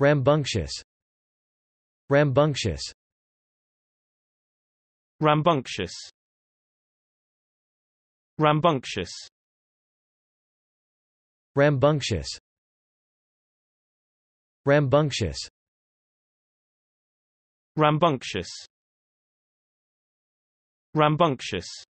Rambunctious. Rambunctious. Rambunctious. Rambunctious. Rambunctious. Rambunctious. Rambunctious. Rambunctious.